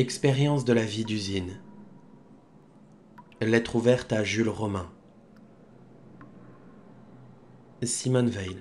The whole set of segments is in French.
Expérience de la vie d'usine. Lettre ouverte à Jules Romain. Simone Veil.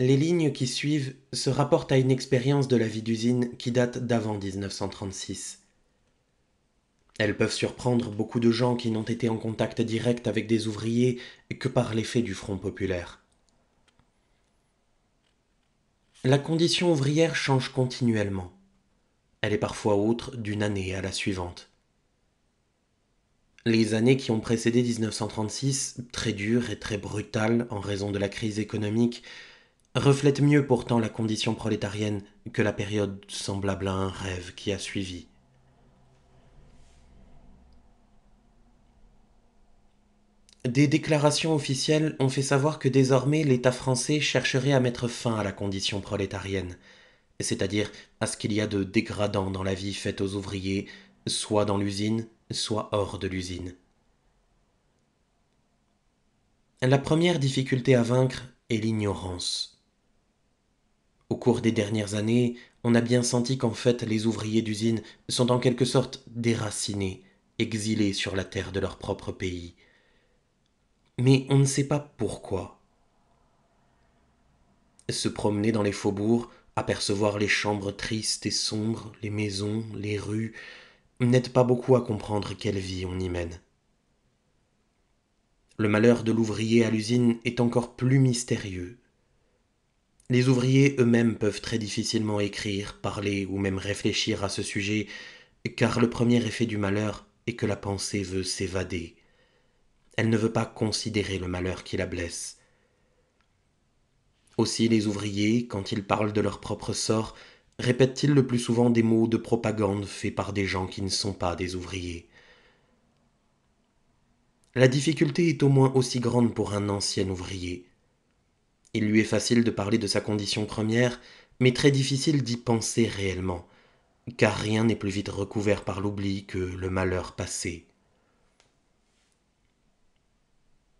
Les lignes qui suivent se rapportent à une expérience de la vie d'usine qui date d'avant 1936. Elles peuvent surprendre beaucoup de gens qui n'ont été en contact direct avec des ouvriers que par l'effet du Front populaire. La condition ouvrière change continuellement. Elle est parfois autre d'une année à la suivante. Les années qui ont précédé 1936, très dures et très brutales en raison de la crise économique, reflète mieux pourtant la condition prolétarienne que la période semblable à un rêve qui a suivi. Des déclarations officielles ont fait savoir que désormais l'État français chercherait à mettre fin à la condition prolétarienne, c'est-à-dire à ce qu'il y a de dégradant dans la vie faite aux ouvriers, soit dans l'usine, soit hors de l'usine. La première difficulté à vaincre est l'ignorance. Au cours des dernières années, on a bien senti qu'en fait les ouvriers d'usine sont en quelque sorte déracinés, exilés sur la terre de leur propre pays. Mais on ne sait pas pourquoi. Se promener dans les faubourgs, apercevoir les chambres tristes et sombres, les maisons, les rues, n'aide pas beaucoup à comprendre quelle vie on y mène. Le malheur de l'ouvrier à l'usine est encore plus mystérieux. Les ouvriers eux-mêmes peuvent très difficilement écrire, parler ou même réfléchir à ce sujet, car le premier effet du malheur est que la pensée veut s'évader. Elle ne veut pas considérer le malheur qui la blesse. Aussi les ouvriers, quand ils parlent de leur propre sort, répètent-ils le plus souvent des mots de propagande faits par des gens qui ne sont pas des ouvriers. La difficulté est au moins aussi grande pour un ancien ouvrier. Il lui est facile de parler de sa condition première, mais très difficile d'y penser réellement, car rien n'est plus vite recouvert par l'oubli que le malheur passé.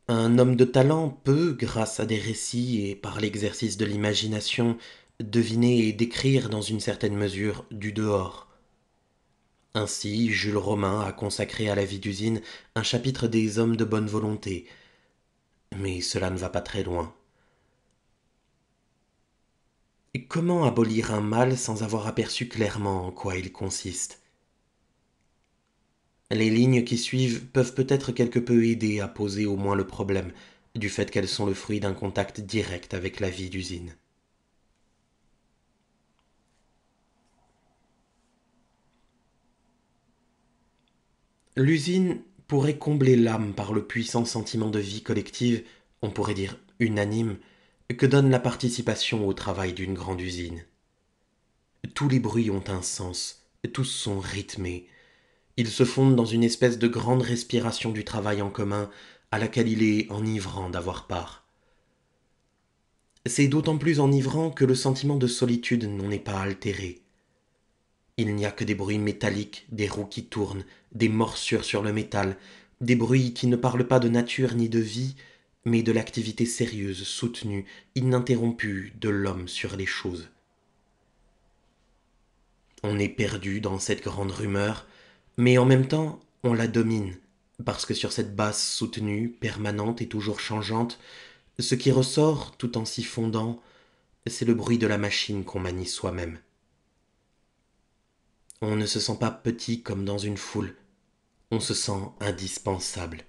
Un homme de talent peut, grâce à des récits et par l'exercice de l'imagination, deviner et décrire dans une certaine mesure du dehors. Ainsi, Jules Romain a consacré à la vie d'usine un chapitre des hommes de bonne volonté. Mais cela ne va pas très loin comment abolir un mal sans avoir aperçu clairement en quoi il consiste Les lignes qui suivent peuvent peut-être quelque peu aider à poser au moins le problème, du fait qu'elles sont le fruit d'un contact direct avec la vie d'usine. L'usine pourrait combler l'âme par le puissant sentiment de vie collective, on pourrait dire unanime, que donne la participation au travail d'une grande usine. Tous les bruits ont un sens, tous sont rythmés. Ils se fondent dans une espèce de grande respiration du travail en commun à laquelle il est enivrant d'avoir part. C'est d'autant plus enivrant que le sentiment de solitude n'en est pas altéré. Il n'y a que des bruits métalliques, des roues qui tournent, des morsures sur le métal, des bruits qui ne parlent pas de nature ni de vie, mais de l'activité sérieuse, soutenue, ininterrompue de l'homme sur les choses. On est perdu dans cette grande rumeur, mais en même temps on la domine, parce que sur cette basse soutenue, permanente et toujours changeante, ce qui ressort tout en s'y fondant, c'est le bruit de la machine qu'on manie soi-même. On ne se sent pas petit comme dans une foule, on se sent indispensable.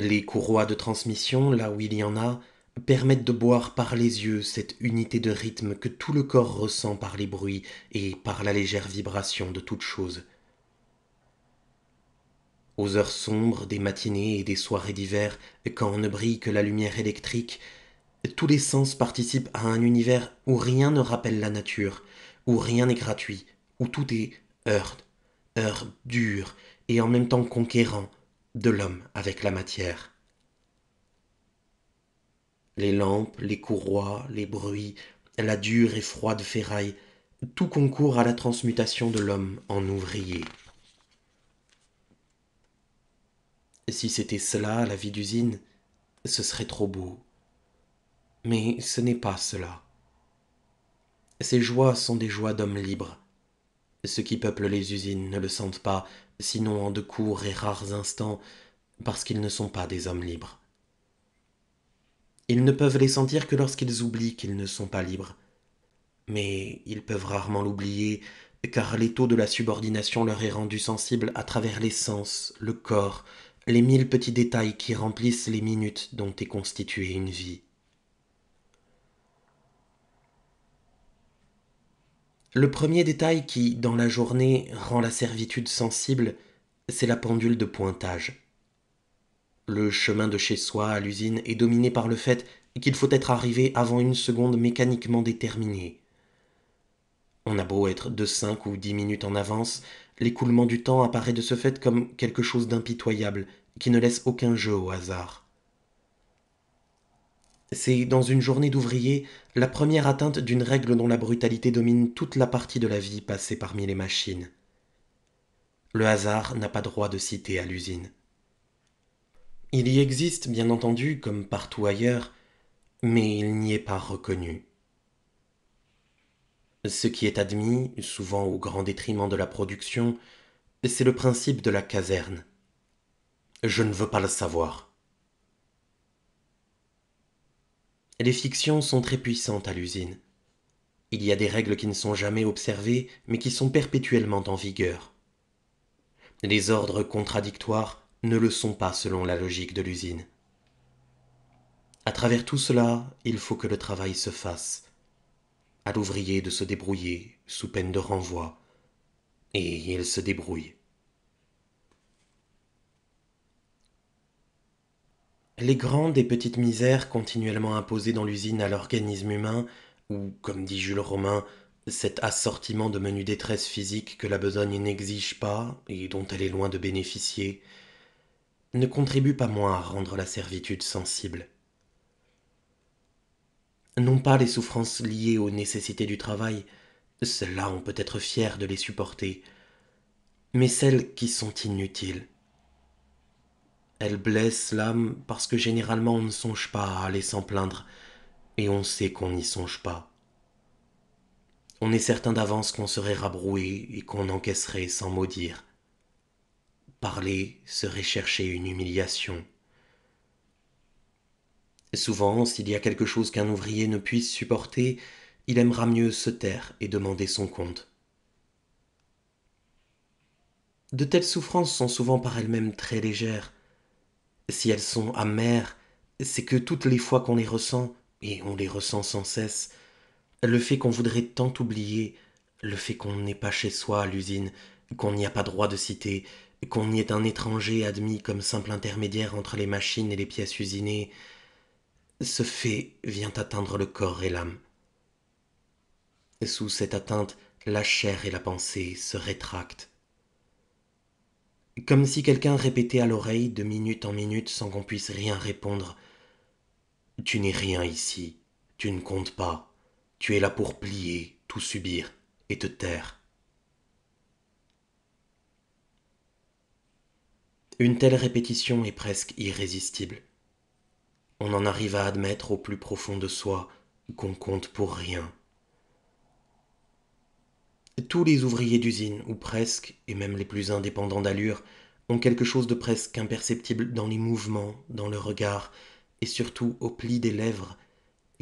Les courroies de transmission, là où il y en a, permettent de boire par les yeux cette unité de rythme que tout le corps ressent par les bruits et par la légère vibration de toute chose. Aux heures sombres des matinées et des soirées d'hiver, quand ne brille que la lumière électrique, tous les sens participent à un univers où rien ne rappelle la nature, où rien n'est gratuit, où tout est heurte, heure dure et en même temps conquérant, de l'homme avec la matière. Les lampes, les courroies, les bruits, la dure et froide ferraille, tout concourt à la transmutation de l'homme en ouvrier. Si c'était cela, la vie d'usine, ce serait trop beau. Mais ce n'est pas cela. Ces joies sont des joies d'hommes libres. Ceux qui peuplent les usines ne le sentent pas, sinon en de courts et rares instants, parce qu'ils ne sont pas des hommes libres. Ils ne peuvent les sentir que lorsqu'ils oublient qu'ils ne sont pas libres. Mais ils peuvent rarement l'oublier, car l'étau de la subordination leur est rendu sensible à travers les sens, le corps, les mille petits détails qui remplissent les minutes dont est constituée une vie. Le premier détail qui, dans la journée, rend la servitude sensible, c'est la pendule de pointage. Le chemin de chez soi à l'usine est dominé par le fait qu'il faut être arrivé avant une seconde mécaniquement déterminée. On a beau être de cinq ou dix minutes en avance, l'écoulement du temps apparaît de ce fait comme quelque chose d'impitoyable, qui ne laisse aucun jeu au hasard. C'est dans une journée d'ouvrier la première atteinte d'une règle dont la brutalité domine toute la partie de la vie passée parmi les machines. Le hasard n'a pas droit de citer à l'usine. Il y existe, bien entendu, comme partout ailleurs, mais il n'y est pas reconnu. Ce qui est admis, souvent au grand détriment de la production, c'est le principe de la caserne. Je ne veux pas le savoir. Les fictions sont très puissantes à l'usine. Il y a des règles qui ne sont jamais observées, mais qui sont perpétuellement en vigueur. Les ordres contradictoires ne le sont pas selon la logique de l'usine. À travers tout cela, il faut que le travail se fasse. À l'ouvrier de se débrouiller sous peine de renvoi. Et il se débrouille. Les grandes et petites misères continuellement imposées dans l'usine à l'organisme humain, ou, comme dit Jules Romain, cet assortiment de menus détresse physique que la besogne n'exige pas et dont elle est loin de bénéficier, ne contribuent pas moins à rendre la servitude sensible. Non pas les souffrances liées aux nécessités du travail, celles-là on peut être fiers de les supporter, mais celles qui sont inutiles elle blesse l'âme parce que généralement on ne songe pas à aller s'en plaindre, et on sait qu'on n'y songe pas. On est certain d'avance qu'on serait rabroué et qu'on encaisserait sans maudire. Parler serait chercher une humiliation. Souvent, s'il y a quelque chose qu'un ouvrier ne puisse supporter, il aimera mieux se taire et demander son compte. De telles souffrances sont souvent par elles-mêmes très légères, si elles sont amères, c'est que toutes les fois qu'on les ressent, et on les ressent sans cesse, le fait qu'on voudrait tant oublier, le fait qu'on n'est pas chez soi à l'usine, qu'on n'y a pas droit de citer, qu'on y est un étranger admis comme simple intermédiaire entre les machines et les pièces usinées, ce fait vient atteindre le corps et l'âme. Sous cette atteinte, la chair et la pensée se rétractent, comme si quelqu'un répétait à l'oreille de minute en minute sans qu'on puisse rien répondre. Tu n'es rien ici, tu ne comptes pas, tu es là pour plier, tout subir et te taire. Une telle répétition est presque irrésistible. On en arrive à admettre au plus profond de soi qu'on compte pour rien, tous les ouvriers d'usine, ou presque, et même les plus indépendants d'allure, ont quelque chose de presque imperceptible dans les mouvements, dans le regard, et surtout au pli des lèvres,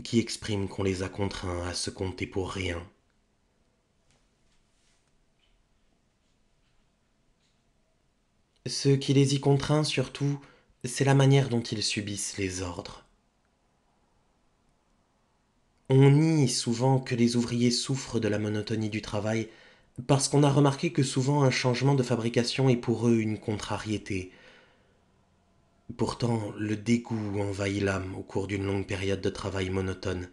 qui exprime qu'on les a contraints à se compter pour rien. Ce qui les y contraint surtout, c'est la manière dont ils subissent les ordres. On nie souvent que les ouvriers souffrent de la monotonie du travail parce qu'on a remarqué que souvent un changement de fabrication est pour eux une contrariété. Pourtant, le dégoût envahit l'âme au cours d'une longue période de travail monotone.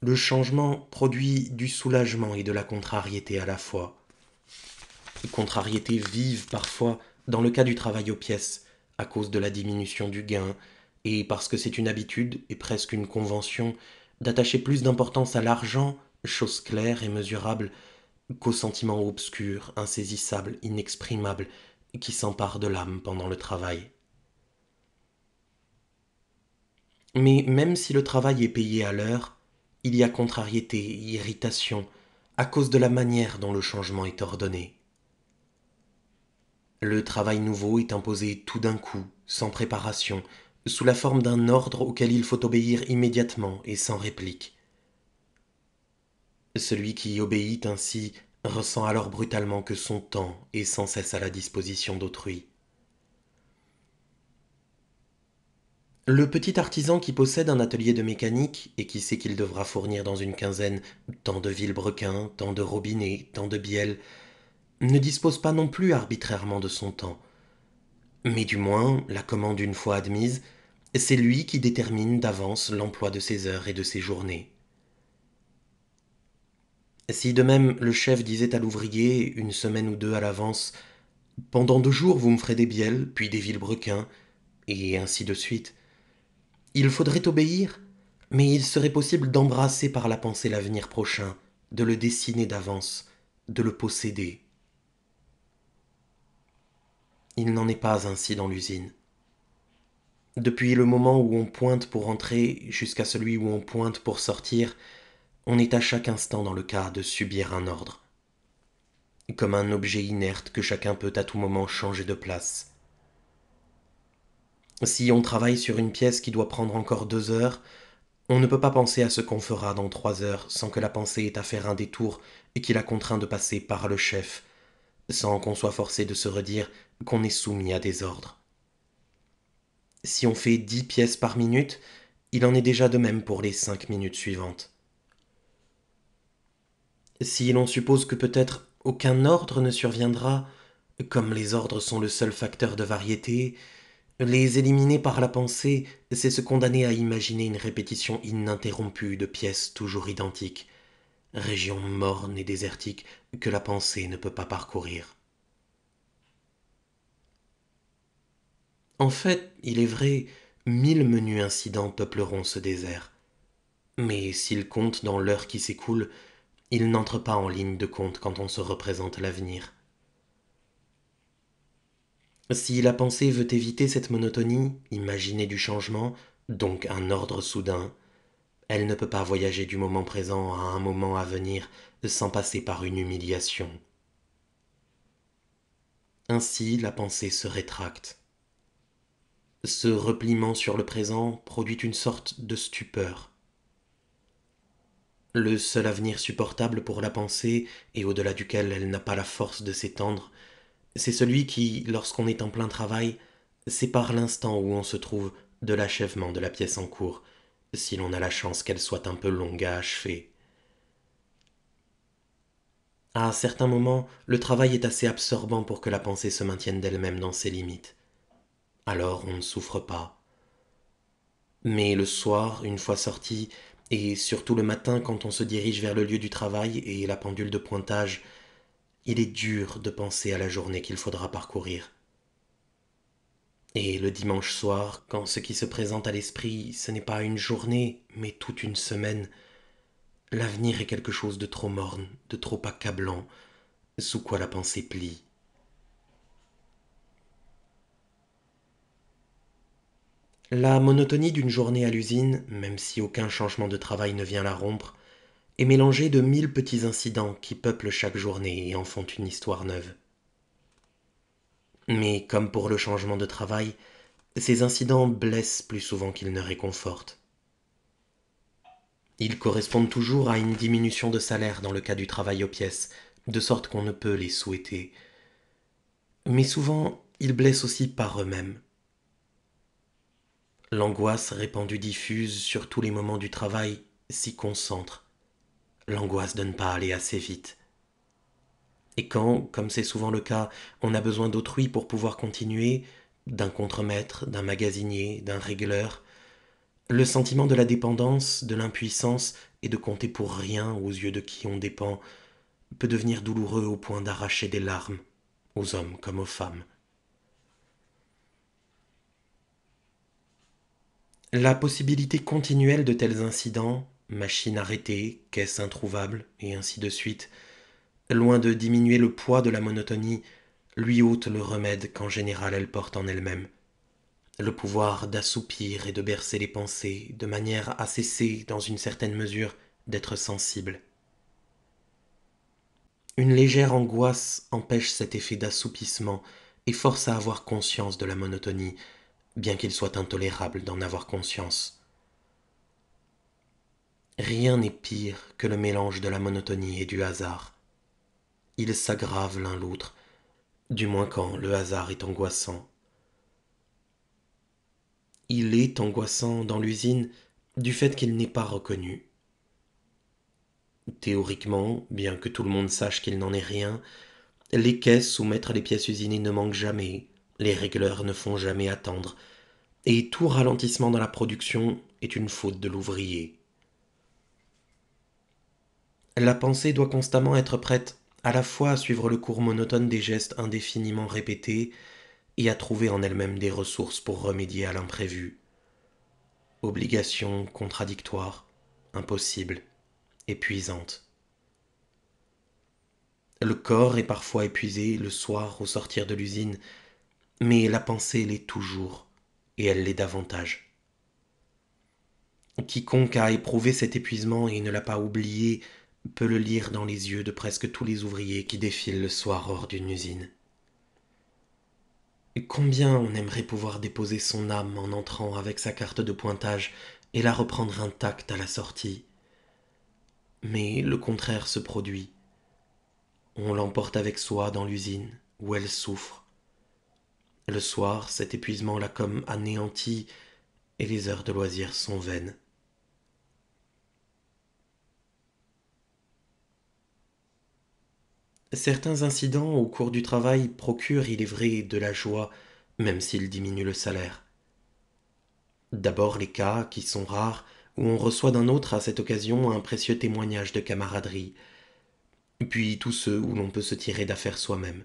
Le changement produit du soulagement et de la contrariété à la fois. Les contrariétés vivent parfois dans le cas du travail aux pièces, à cause de la diminution du gain, et parce que c'est une habitude et presque une convention d'attacher plus d'importance à l'argent, chose claire et mesurable, qu'aux sentiments obscurs, insaisissables, inexprimables, qui s'emparent de l'âme pendant le travail. Mais même si le travail est payé à l'heure, il y a contrariété, irritation, à cause de la manière dont le changement est ordonné. Le travail nouveau est imposé tout d'un coup, sans préparation, sous la forme d'un ordre auquel il faut obéir immédiatement et sans réplique. Celui qui obéit ainsi ressent alors brutalement que son temps est sans cesse à la disposition d'autrui. Le petit artisan qui possède un atelier de mécanique et qui sait qu'il devra fournir dans une quinzaine tant de vilebrequins, tant de robinets, tant de bielles, ne dispose pas non plus arbitrairement de son temps. Mais du moins, la commande une fois admise, c'est lui qui détermine d'avance l'emploi de ses heures et de ses journées. Si de même le chef disait à l'ouvrier, une semaine ou deux à l'avance, Pendant deux jours vous me ferez des bielles, puis des vilebrequins, et ainsi de suite, il faudrait obéir, mais il serait possible d'embrasser par la pensée l'avenir prochain, de le dessiner d'avance, de le posséder. Il n'en est pas ainsi dans l'usine. Depuis le moment où on pointe pour entrer jusqu'à celui où on pointe pour sortir, on est à chaque instant dans le cas de subir un ordre. Comme un objet inerte que chacun peut à tout moment changer de place. Si on travaille sur une pièce qui doit prendre encore deux heures, on ne peut pas penser à ce qu'on fera dans trois heures sans que la pensée ait à faire un détour et qu'il a contraint de passer par le chef, sans qu'on soit forcé de se redire qu'on est soumis à des ordres. Si on fait dix pièces par minute, il en est déjà de même pour les cinq minutes suivantes. Si l'on suppose que peut-être aucun ordre ne surviendra, comme les ordres sont le seul facteur de variété, les éliminer par la pensée, c'est se condamner à imaginer une répétition ininterrompue de pièces toujours identiques, région morne et désertique que la pensée ne peut pas parcourir. En fait, il est vrai, mille menus incidents peupleront ce désert. Mais s'il compte dans l'heure qui s'écoule, il n'entre pas en ligne de compte quand on se représente l'avenir. Si la pensée veut éviter cette monotonie, imaginer du changement, donc un ordre soudain, elle ne peut pas voyager du moment présent à un moment à venir sans passer par une humiliation. Ainsi la pensée se rétracte, ce repliement sur le présent produit une sorte de stupeur. Le seul avenir supportable pour la pensée, et au-delà duquel elle n'a pas la force de s'étendre, c'est celui qui, lorsqu'on est en plein travail, sépare l'instant où on se trouve de l'achèvement de la pièce en cours, si l'on a la chance qu'elle soit un peu longue à achever. À certains moments, le travail est assez absorbant pour que la pensée se maintienne d'elle-même dans ses limites alors on ne souffre pas. Mais le soir, une fois sorti, et surtout le matin quand on se dirige vers le lieu du travail et la pendule de pointage, il est dur de penser à la journée qu'il faudra parcourir. Et le dimanche soir, quand ce qui se présente à l'esprit, ce n'est pas une journée, mais toute une semaine, l'avenir est quelque chose de trop morne, de trop accablant, sous quoi la pensée plie. La monotonie d'une journée à l'usine, même si aucun changement de travail ne vient la rompre, est mélangée de mille petits incidents qui peuplent chaque journée et en font une histoire neuve. Mais comme pour le changement de travail, ces incidents blessent plus souvent qu'ils ne réconfortent. Ils correspondent toujours à une diminution de salaire dans le cas du travail aux pièces, de sorte qu'on ne peut les souhaiter. Mais souvent, ils blessent aussi par eux-mêmes. L'angoisse répandue diffuse sur tous les moments du travail s'y concentre. L'angoisse de ne pas aller assez vite. Et quand, comme c'est souvent le cas, on a besoin d'autrui pour pouvoir continuer, d'un contremaître, d'un magasinier, d'un régleur, le sentiment de la dépendance, de l'impuissance et de compter pour rien aux yeux de qui on dépend peut devenir douloureux au point d'arracher des larmes, aux hommes comme aux femmes. La possibilité continuelle de tels incidents, machines arrêtées, caisses introuvables, et ainsi de suite, loin de diminuer le poids de la monotonie, lui ôte le remède qu'en général elle porte en elle-même. Le pouvoir d'assoupir et de bercer les pensées, de manière à cesser, dans une certaine mesure, d'être sensible. Une légère angoisse empêche cet effet d'assoupissement et force à avoir conscience de la monotonie, bien qu'il soit intolérable d'en avoir conscience. Rien n'est pire que le mélange de la monotonie et du hasard. Ils s'aggravent l'un l'autre, du moins quand le hasard est angoissant. Il est angoissant dans l'usine du fait qu'il n'est pas reconnu. Théoriquement, bien que tout le monde sache qu'il n'en est rien, les caisses mettre les pièces usinées ne manquent jamais, les régleurs ne font jamais attendre, et tout ralentissement dans la production est une faute de l'ouvrier. La pensée doit constamment être prête à la fois à suivre le cours monotone des gestes indéfiniment répétés et à trouver en elle-même des ressources pour remédier à l'imprévu. Obligation contradictoire, impossible, épuisante. Le corps est parfois épuisé le soir au sortir de l'usine, mais la pensée l'est toujours et elle l'est davantage. Quiconque a éprouvé cet épuisement et ne l'a pas oublié peut le lire dans les yeux de presque tous les ouvriers qui défilent le soir hors d'une usine. Combien on aimerait pouvoir déposer son âme en entrant avec sa carte de pointage et la reprendre intacte à la sortie. Mais le contraire se produit. On l'emporte avec soi dans l'usine où elle souffre, le soir, cet épuisement l'a comme anéanti, et les heures de loisirs sont vaines. Certains incidents au cours du travail procurent, il est vrai, de la joie, même s'ils diminuent le salaire. D'abord les cas, qui sont rares, où on reçoit d'un autre à cette occasion un précieux témoignage de camaraderie, puis tous ceux où l'on peut se tirer d'affaire soi-même.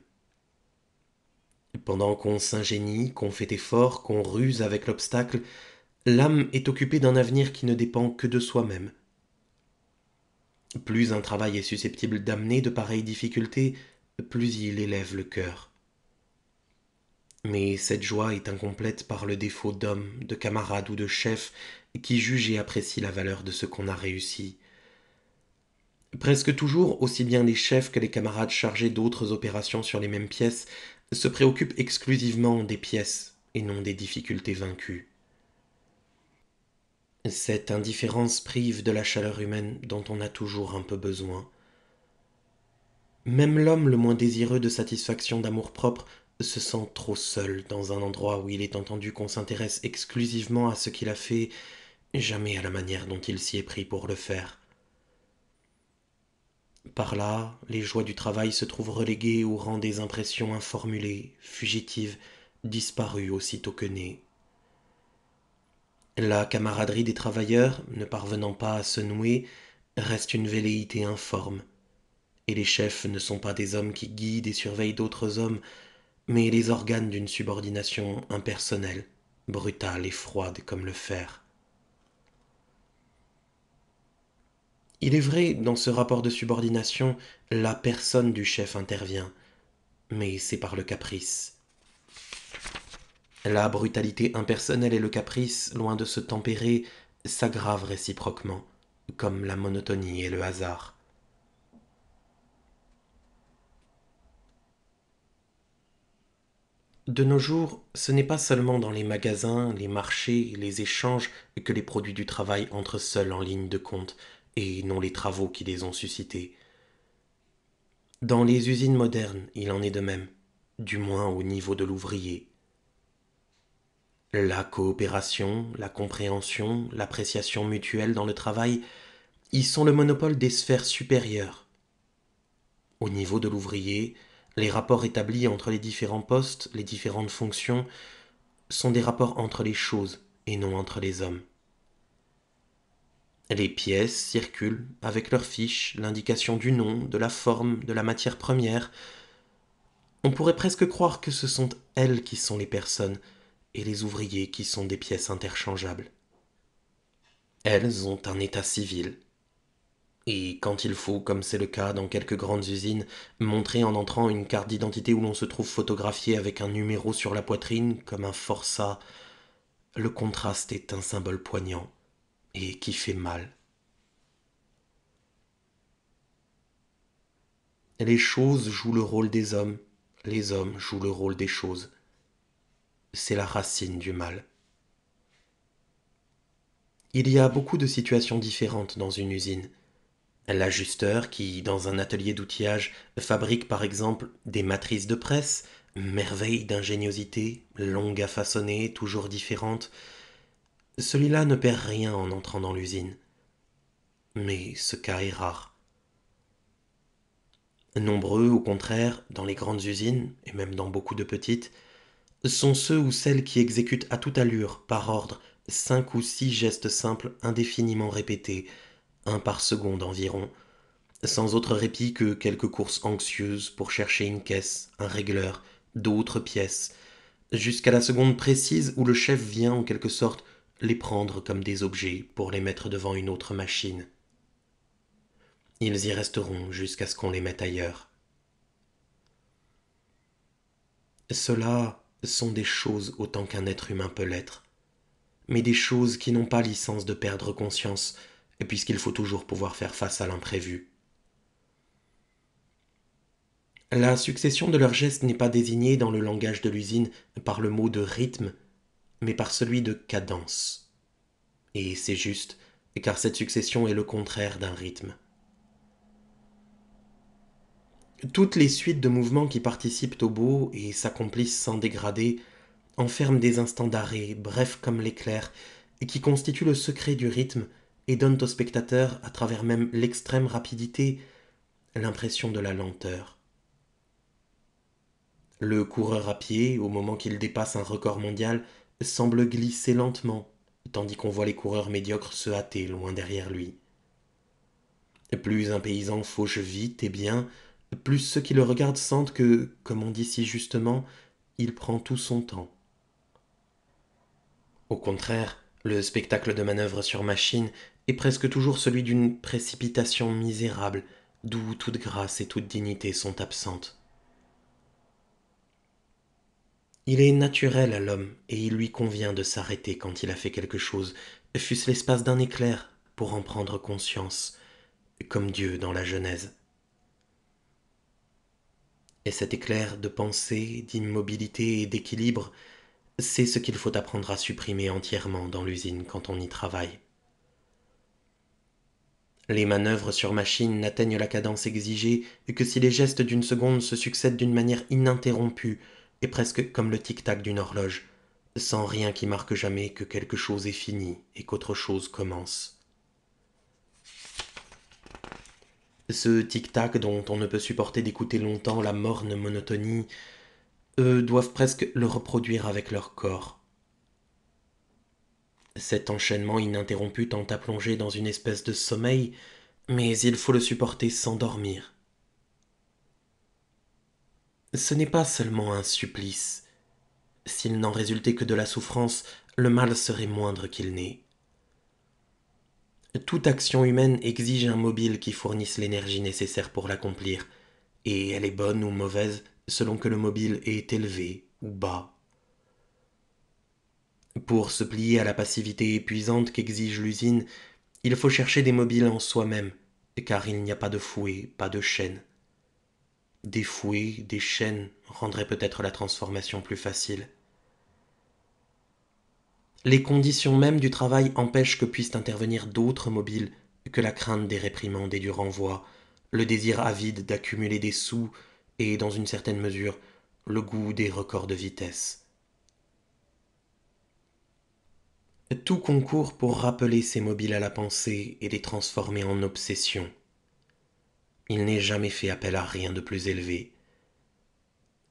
Pendant qu'on s'ingénie, qu'on fait effort, qu'on ruse avec l'obstacle, l'âme est occupée d'un avenir qui ne dépend que de soi-même. Plus un travail est susceptible d'amener de pareilles difficultés, plus il élève le cœur. Mais cette joie est incomplète par le défaut d'homme, de camarade ou de chef qui juge et apprécie la valeur de ce qu'on a réussi. Presque toujours, aussi bien les chefs que les camarades chargés d'autres opérations sur les mêmes pièces se préoccupe exclusivement des pièces et non des difficultés vaincues. Cette indifférence prive de la chaleur humaine dont on a toujours un peu besoin. Même l'homme le moins désireux de satisfaction d'amour-propre se sent trop seul dans un endroit où il est entendu qu'on s'intéresse exclusivement à ce qu'il a fait, jamais à la manière dont il s'y est pris pour le faire. Par là, les joies du travail se trouvent reléguées au rang des impressions informulées, fugitives, disparues aussitôt que nées. La camaraderie des travailleurs, ne parvenant pas à se nouer, reste une velléité informe. Et les chefs ne sont pas des hommes qui guident et surveillent d'autres hommes, mais les organes d'une subordination impersonnelle, brutale et froide comme le fer. Il est vrai, dans ce rapport de subordination, la personne du chef intervient, mais c'est par le caprice. La brutalité impersonnelle et le caprice, loin de se tempérer, s'aggravent réciproquement, comme la monotonie et le hasard. De nos jours, ce n'est pas seulement dans les magasins, les marchés, les échanges que les produits du travail entrent seuls en ligne de compte, et non les travaux qui les ont suscités. Dans les usines modernes, il en est de même, du moins au niveau de l'ouvrier. La coopération, la compréhension, l'appréciation mutuelle dans le travail y sont le monopole des sphères supérieures. Au niveau de l'ouvrier, les rapports établis entre les différents postes, les différentes fonctions, sont des rapports entre les choses et non entre les hommes. Les pièces circulent avec leurs fiches, l'indication du nom, de la forme, de la matière première. On pourrait presque croire que ce sont elles qui sont les personnes et les ouvriers qui sont des pièces interchangeables. Elles ont un état civil. Et quand il faut, comme c'est le cas dans quelques grandes usines, montrer en entrant une carte d'identité où l'on se trouve photographié avec un numéro sur la poitrine comme un forçat, le contraste est un symbole poignant et qui fait mal. Les choses jouent le rôle des hommes, les hommes jouent le rôle des choses. C'est la racine du mal. Il y a beaucoup de situations différentes dans une usine. L'ajusteur qui, dans un atelier d'outillage, fabrique par exemple des matrices de presse, merveille d'ingéniosité, longues à façonner, toujours différentes. Celui-là ne perd rien en entrant dans l'usine. Mais ce cas est rare. Nombreux, au contraire, dans les grandes usines, et même dans beaucoup de petites, sont ceux ou celles qui exécutent à toute allure, par ordre, cinq ou six gestes simples indéfiniment répétés, un par seconde environ, sans autre répit que quelques courses anxieuses pour chercher une caisse, un régleur, d'autres pièces, jusqu'à la seconde précise où le chef vient en quelque sorte les prendre comme des objets pour les mettre devant une autre machine. Ils y resteront jusqu'à ce qu'on les mette ailleurs. Cela sont des choses autant qu'un être humain peut l'être, mais des choses qui n'ont pas licence de perdre conscience, puisqu'il faut toujours pouvoir faire face à l'imprévu. La succession de leurs gestes n'est pas désignée dans le langage de l'usine par le mot de rythme, mais par celui de cadence. Et c'est juste, car cette succession est le contraire d'un rythme. Toutes les suites de mouvements qui participent au beau et s'accomplissent sans dégrader enferment des instants d'arrêt, brefs comme l'éclair, et qui constituent le secret du rythme et donnent au spectateur, à travers même l'extrême rapidité, l'impression de la lenteur. Le coureur à pied, au moment qu'il dépasse un record mondial, semble glisser lentement, tandis qu'on voit les coureurs médiocres se hâter loin derrière lui. Plus un paysan fauche vite et bien, plus ceux qui le regardent sentent que, comme on dit si justement, il prend tout son temps. Au contraire, le spectacle de manœuvre sur machine est presque toujours celui d'une précipitation misérable, d'où toute grâce et toute dignité sont absentes. Il est naturel à l'homme, et il lui convient de s'arrêter quand il a fait quelque chose, fût-ce l'espace d'un éclair, pour en prendre conscience, comme Dieu dans la Genèse. Et cet éclair de pensée, d'immobilité et d'équilibre, c'est ce qu'il faut apprendre à supprimer entièrement dans l'usine quand on y travaille. Les manœuvres sur machine n'atteignent la cadence exigée que si les gestes d'une seconde se succèdent d'une manière ininterrompue, et presque comme le tic-tac d'une horloge, sans rien qui marque jamais que quelque chose est fini et qu'autre chose commence. Ce tic-tac dont on ne peut supporter d'écouter longtemps la morne monotonie, eux doivent presque le reproduire avec leur corps. Cet enchaînement ininterrompu tente à plonger dans une espèce de sommeil, mais il faut le supporter sans dormir ce n'est pas seulement un supplice. S'il n'en résultait que de la souffrance, le mal serait moindre qu'il n'est. Toute action humaine exige un mobile qui fournisse l'énergie nécessaire pour l'accomplir, et elle est bonne ou mauvaise selon que le mobile est élevé ou bas. Pour se plier à la passivité épuisante qu'exige l'usine, il faut chercher des mobiles en soi-même, car il n'y a pas de fouet, pas de chaîne, des fouets, des chaînes rendraient peut-être la transformation plus facile. Les conditions mêmes du travail empêchent que puissent intervenir d'autres mobiles que la crainte des réprimandes et du renvoi, le désir avide d'accumuler des sous et, dans une certaine mesure, le goût des records de vitesse. Tout concourt pour rappeler ces mobiles à la pensée et les transformer en obsession il n'est jamais fait appel à rien de plus élevé.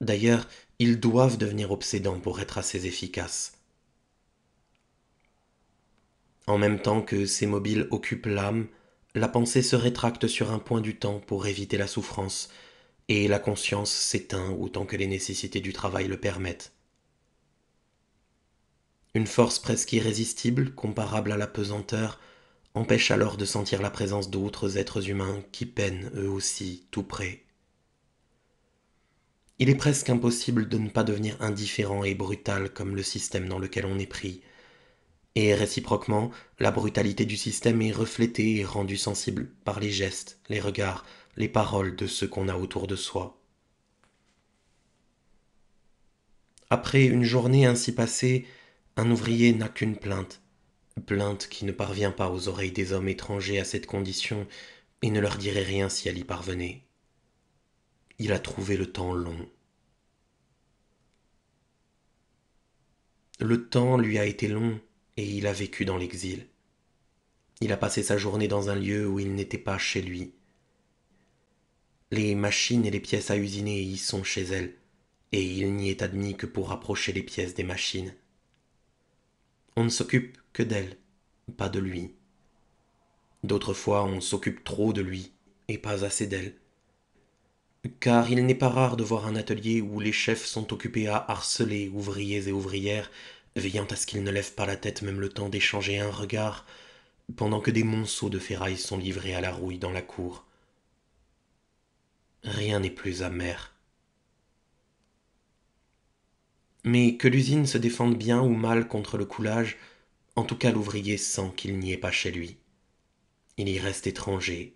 D'ailleurs, ils doivent devenir obsédants pour être assez efficaces. En même temps que ces mobiles occupent l'âme, la pensée se rétracte sur un point du temps pour éviter la souffrance, et la conscience s'éteint autant que les nécessités du travail le permettent. Une force presque irrésistible, comparable à la pesanteur, empêche alors de sentir la présence d'autres êtres humains qui peinent eux aussi tout près. Il est presque impossible de ne pas devenir indifférent et brutal comme le système dans lequel on est pris, et réciproquement, la brutalité du système est reflétée et rendue sensible par les gestes, les regards, les paroles de ceux qu'on a autour de soi. Après une journée ainsi passée, un ouvrier n'a qu'une plainte, plainte qui ne parvient pas aux oreilles des hommes étrangers à cette condition, et ne leur dirait rien si elle y parvenait. Il a trouvé le temps long. Le temps lui a été long, et il a vécu dans l'exil. Il a passé sa journée dans un lieu où il n'était pas chez lui. Les machines et les pièces à usiner y sont chez elles et il n'y est admis que pour rapprocher les pièces des machines. On ne s'occupe que d'elle, pas de lui. D'autres fois on s'occupe trop de lui et pas assez d'elle. Car il n'est pas rare de voir un atelier où les chefs sont occupés à harceler ouvriers et ouvrières, veillant à ce qu'ils ne lèvent pas la tête même le temps d'échanger un regard, pendant que des monceaux de ferraille sont livrés à la rouille dans la cour. Rien n'est plus amer. Mais que l'usine se défende bien ou mal contre le coulage, en tout cas, l'ouvrier sent qu'il n'y est pas chez lui. Il y reste étranger.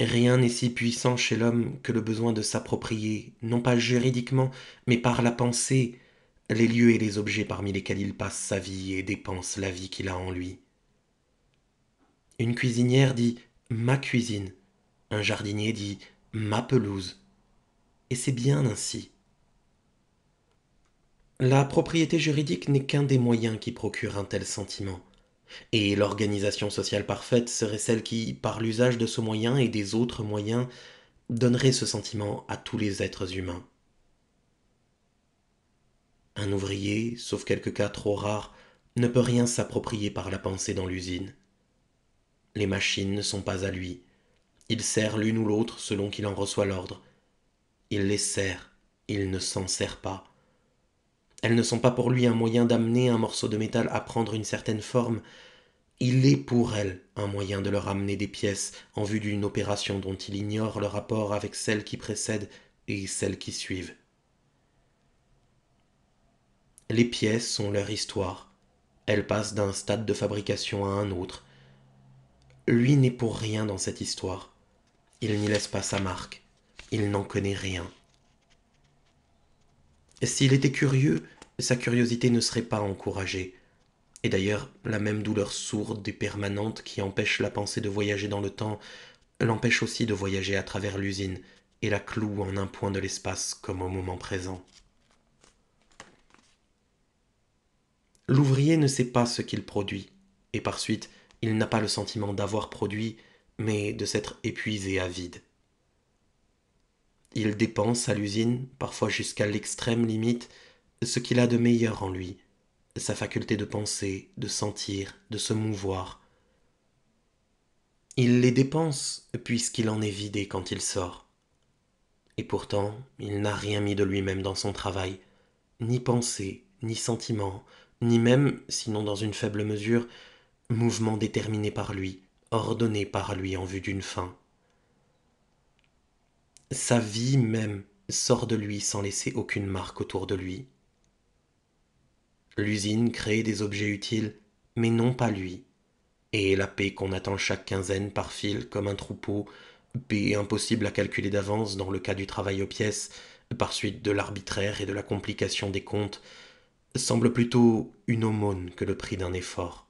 Rien n'est si puissant chez l'homme que le besoin de s'approprier, non pas juridiquement, mais par la pensée, les lieux et les objets parmi lesquels il passe sa vie et dépense la vie qu'il a en lui. Une cuisinière dit ma cuisine, un jardinier dit ma pelouse. Et c'est bien ainsi. La propriété juridique n'est qu'un des moyens qui procure un tel sentiment. Et l'organisation sociale parfaite serait celle qui, par l'usage de ce moyen et des autres moyens, donnerait ce sentiment à tous les êtres humains. Un ouvrier, sauf quelques cas trop rares, ne peut rien s'approprier par la pensée dans l'usine. Les machines ne sont pas à lui. Il sert l'une ou l'autre selon qu'il en reçoit l'ordre. Il les sert, il ne s'en sert pas. Elles ne sont pas pour lui un moyen d'amener un morceau de métal à prendre une certaine forme. Il est pour elles un moyen de leur amener des pièces en vue d'une opération dont il ignore le rapport avec celles qui précèdent et celles qui suivent. Les pièces sont leur histoire. Elles passent d'un stade de fabrication à un autre. Lui n'est pour rien dans cette histoire. Il n'y laisse pas sa marque. Il n'en connaît rien. S'il était curieux, sa curiosité ne serait pas encouragée. Et d'ailleurs, la même douleur sourde et permanente qui empêche la pensée de voyager dans le temps l'empêche aussi de voyager à travers l'usine et la cloue en un point de l'espace comme au moment présent. L'ouvrier ne sait pas ce qu'il produit, et par suite, il n'a pas le sentiment d'avoir produit, mais de s'être épuisé à vide. Il dépense à l'usine, parfois jusqu'à l'extrême limite, ce qu'il a de meilleur en lui, sa faculté de penser, de sentir, de se mouvoir. Il les dépense puisqu'il en est vidé quand il sort. Et pourtant, il n'a rien mis de lui-même dans son travail, ni pensée, ni sentiment, ni même, sinon dans une faible mesure, mouvement déterminé par lui, ordonné par lui en vue d'une fin. Sa vie même sort de lui sans laisser aucune marque autour de lui. L'usine crée des objets utiles, mais non pas lui. Et la paix qu'on attend chaque quinzaine par fil comme un troupeau, paix impossible à calculer d'avance dans le cas du travail aux pièces, par suite de l'arbitraire et de la complication des comptes, semble plutôt une aumône que le prix d'un effort.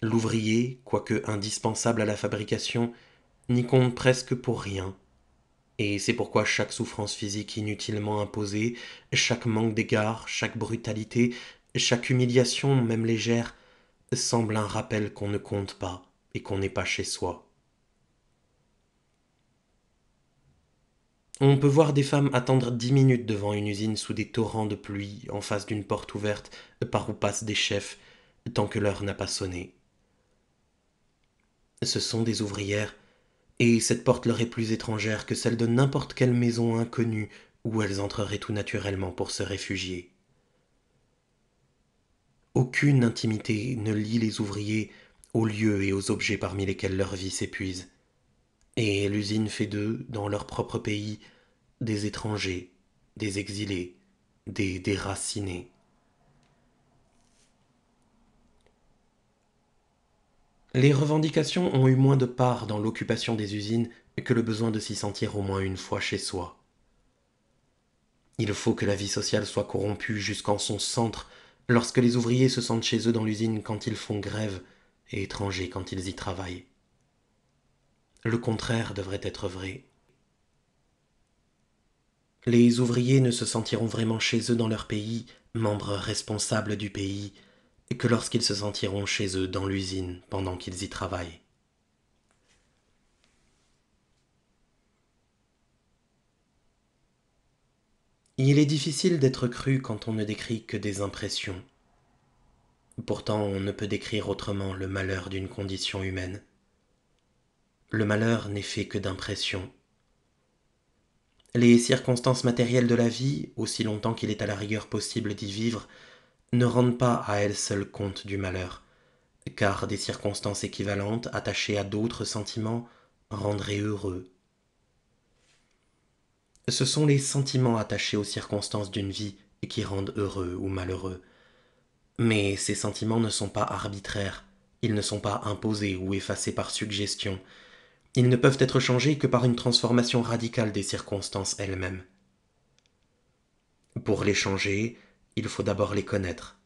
L'ouvrier, quoique indispensable à la fabrication, n'y compte presque pour rien. Et c'est pourquoi chaque souffrance physique inutilement imposée, chaque manque d'égard, chaque brutalité, chaque humiliation, même légère, semble un rappel qu'on ne compte pas et qu'on n'est pas chez soi. On peut voir des femmes attendre dix minutes devant une usine sous des torrents de pluie, en face d'une porte ouverte par où passent des chefs, tant que l'heure n'a pas sonné. Ce sont des ouvrières et cette porte leur est plus étrangère que celle de n'importe quelle maison inconnue où elles entreraient tout naturellement pour se réfugier. Aucune intimité ne lie les ouvriers aux lieux et aux objets parmi lesquels leur vie s'épuise, et l'usine fait d'eux, dans leur propre pays, des étrangers, des exilés, des déracinés. Les revendications ont eu moins de part dans l'occupation des usines que le besoin de s'y sentir au moins une fois chez soi. Il faut que la vie sociale soit corrompue jusqu'en son centre lorsque les ouvriers se sentent chez eux dans l'usine quand ils font grève et étrangers quand ils y travaillent. Le contraire devrait être vrai. Les ouvriers ne se sentiront vraiment chez eux dans leur pays, membres responsables du pays, que lorsqu'ils se sentiront chez eux dans l'usine pendant qu'ils y travaillent. Il est difficile d'être cru quand on ne décrit que des impressions. Pourtant, on ne peut décrire autrement le malheur d'une condition humaine. Le malheur n'est fait que d'impressions. Les circonstances matérielles de la vie, aussi longtemps qu'il est à la rigueur possible d'y vivre, ne rendent pas à elles seules compte du malheur, car des circonstances équivalentes attachées à d'autres sentiments rendraient heureux. Ce sont les sentiments attachés aux circonstances d'une vie qui rendent heureux ou malheureux. Mais ces sentiments ne sont pas arbitraires, ils ne sont pas imposés ou effacés par suggestion, ils ne peuvent être changés que par une transformation radicale des circonstances elles-mêmes. Pour les changer, il faut d'abord les connaître.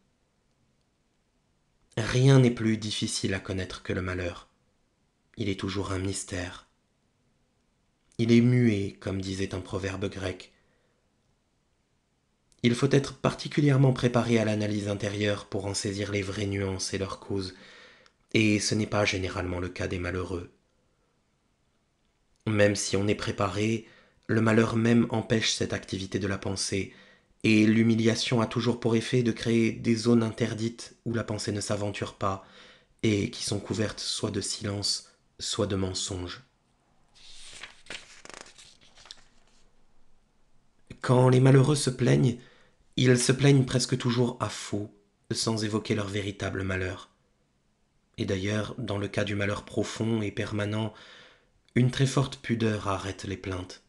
Rien n'est plus difficile à connaître que le malheur. Il est toujours un mystère. Il est muet, comme disait un proverbe grec. Il faut être particulièrement préparé à l'analyse intérieure pour en saisir les vraies nuances et leurs causes, et ce n'est pas généralement le cas des malheureux. Même si on est préparé, le malheur même empêche cette activité de la pensée, et l'humiliation a toujours pour effet de créer des zones interdites où la pensée ne s'aventure pas et qui sont couvertes soit de silence, soit de mensonges. Quand les malheureux se plaignent, ils se plaignent presque toujours à faux, sans évoquer leur véritable malheur. Et d'ailleurs, dans le cas du malheur profond et permanent, une très forte pudeur arrête les plaintes.